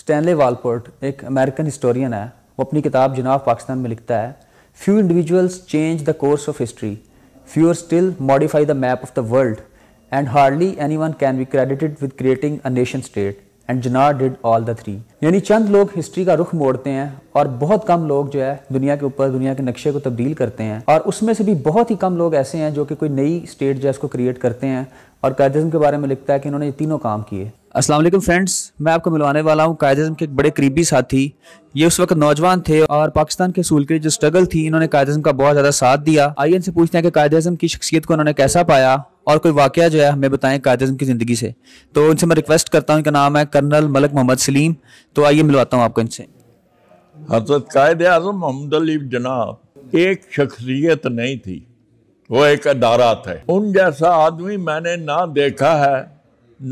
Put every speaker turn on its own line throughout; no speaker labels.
Stanley वालपोर्ट एक American historian है वो अपनी किताब जनाब पाकिस्तान में लिखता है few individuals change the course of history fewer still modify the map of the world and hardly anyone can be credited with creating a nation state and Jinnah did all the three यानी चंद लोग history का रुख मोड़ते हैं और बहुत कम लोग जो है दुनिया के ऊपर दुनिया के नक्शे को तब्दील करते हैं और उसमें से भी बहुत ही कम लोग ऐसे हैं जो कि कोई नई स्टेट जो है उसको क्रिएट करते हैं और कैदिज्म के बारे में लिखता है कि इन्होंने ये तीनों काम किए अस्सलाम वालेकुम फ्रेंड्स मैं आपको मिलवाने वाला हूँ कायद अजम के एक बड़े करीबी साथी ये उस वक्त नौजवान थे और पाकिस्तान के सूल के जो स्ट्रगल थी इन्होंने कायद अजम का बहुत ज़्यादा साथ दिया आइए इनसे पूछते हैं कि कायद अजम की शख्सियत को उन्होंने कैसा पाया और कोई वाक़ जो है हमें बताएं कायद अजम की ज़िंदगी से तो उनसे मैं रिक्वेस्ट करता हूँ इनका नाम है कर्नल मलक मोहम्मद सलीम
तो आइए मिलवाता हूँ आपको इनसे हजरत कायद अजम मोहम्मद अली जनाब एक शख्सियत नहीं थी वो एक अदारा थे उन जैसा आदमी मैंने ना देखा है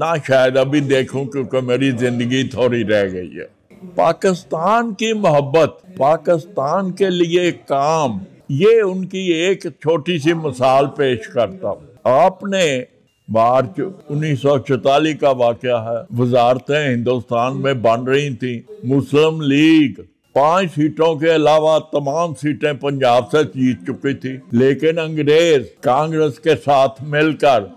ना शायद अभी देखूं क्योंकि मेरी जिंदगी थोड़ी रह गई है पाकिस्तान की मोहब्बत पाकिस्तान के लिए काम ये उनकी एक छोटी सी मिसाल पेश करता हूँ आपने मार्च उन्नीस का वाक्य है वजारतें हिंदुस्तान में बन रही थी मुस्लिम लीग पांच सीटों के अलावा तमाम सीटें पंजाब से जीत चुकी थी लेकिन अंग्रेज कांग्रेस के साथ मिलकर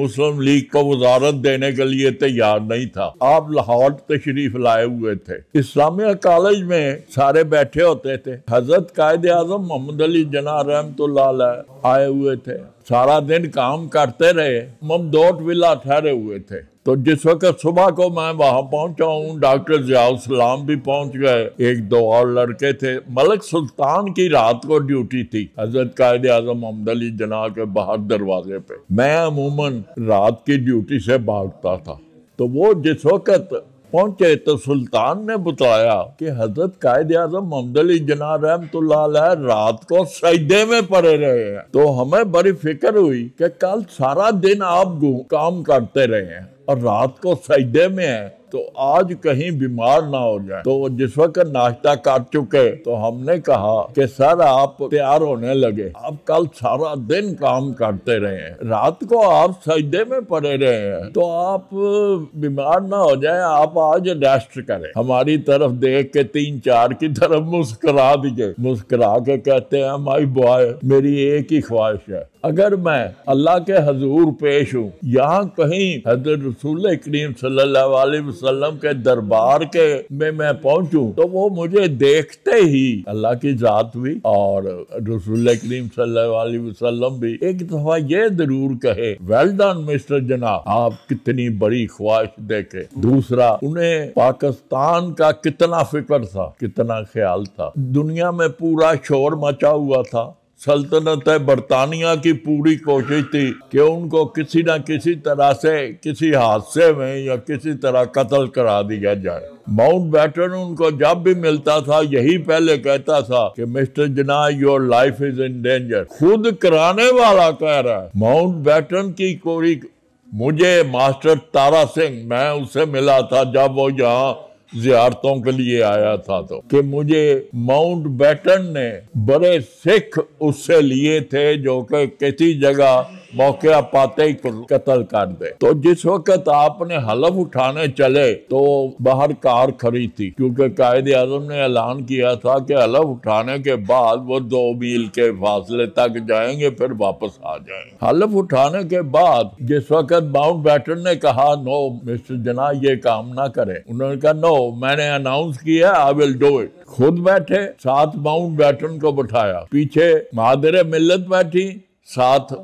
मुस्लिम लीग को वजारत देने के लिए तैयार नहीं था आप लाहौर तशरीफ लाए हुए थे इस्लामिया कॉलेज में सारे बैठे होते थे हजरत कायद आजम मोहम्मद अली जना रहमत आए हुए थे सारा दिन काम करते रहे ममदोट विला ठहरे हुए थे तो जिस वक्त सुबह को मैं वहां पहुंचा हूँ डॉक्टर जयाल सलाम भी पहुंच गए एक दो और लड़के थे मलक सुल्तान की रात को ड्यूटी थी हजरत कायद आजम अहमद अली जना के बाहर दरवाजे पे मैं अमूमन रात की ड्यूटी से भागता था तो वो जिस वक्त पहुंचे तो सुल्तान ने बताया कि हजरत कायद आजम मोहम्मद अली जना रहमतुल्लाह रात को सजदे में पड़े रहे हैं तो हमें बड़ी फिक्र हुई कि कल सारा दिन आप काम करते रहे हैं और रात को सजदे में है तो आज कहीं बीमार ना हो जाए तो जिस वक्त नाश्ता काट चुके तो हमने कहा कि सर आप तैयार होने लगे आप कल सारा दिन काम करते रहे रात को आप सजदे में पड़े रहे हैं तो आप बीमार ना हो जाए आप आज रेस्ट करें हमारी तरफ देख के तीन चार की तरफ मुस्कुरा दीजिए मुस्कुरा के कहते हैं माई बॉय मेरी एक ही ख्वाहिश है अगर मैं अल्लाह के हजूर पेश हूँ यहाँ कहीं हजर रसूल करीम सल्लल्लाहु अलैहि वसल्लम के दरबार के में मैं पहुंचूं तो वो मुझे देखते ही अल्लाह की जात भी और रसूल करीम वसल्लम भी एक दफा ये जरूर कहे वेल डन मिस्टर जनाब आप कितनी बड़ी ख्वाहिश देखे दूसरा उन्हें पाकिस्तान का कितना फिक्र था कितना ख्याल था दुनिया में पूरा शोर मचा हुआ था सल्तनत है बरतानिया की पूरी कोशिश थी कि उनको किसी न किसी तरह से किसी हादसे में या किसी तरह कत्ल करा दिया जाए माउंट बैटन उनको जब भी मिलता था यही पहले कहता था कि mister Jinnah your life is in danger खुद कराने वाला कह रहा है माउंट बैटन की कोई मुझे मास्टर तारा सिंह मैं उससे मिला था जब वो यहाँ जियारतों के लिए आया था तो कि मुझे माउंट बैटन ने बड़े सिख उससे लिए थे जो कि किसी जगह मौके पाते ही कतल कर दे तो जिस वक्त आपने हलफ उठाने चले तो बाहर कार खड़ी थी क्योंकि कायद आजम ने ऐलान किया था कि हलफ उठाने के बाद वो दो मील के फासले तक जाएंगे फिर वापस आ जाएंगे हलफ उठाने के बाद जिस वक्त माउंट बैटन ने कहा नो मिस्टर जना ये काम ना करे उन्होंने कहा नो मैंने अनाउंस किया आई विल डो इट खुद बैठे साथ माउंट बैटन को बैठाया पीछे महादर मिल्लत बैठी साथ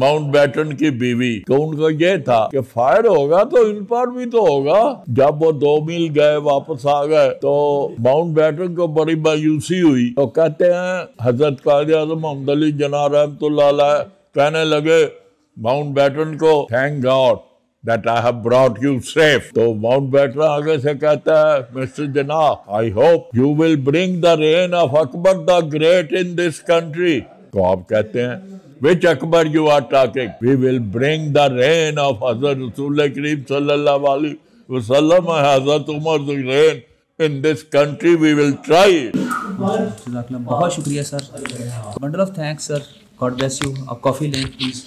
माउंट बैटन की बीवी तो उनका यह था कि फायर होगा तो इन पर भी तो होगा जब वो दो मील गए वापस आ गए तो माउंट बैटन को बड़ी मायूसी हुई तो कहते हैं हजरत कायद अली जना रहमतुल्ला कहने लगे माउंट बैटन को thank God that I have brought you safe. तो माउंट बैटन आगे से कहता है mister Jinnah I hope you will bring the reign of Akbar the great in this country तो आप कहते हैं which Akbar you are talking we will bring the reign of हजरत रसूल करीम सल्लल्लाहु अलैहि वसल्लम हजरत Umar reign in this country we will try
बहुत शुक्रिया sir bundle of thanks sir
God bless you आप कॉफ़ी लें प्लीज़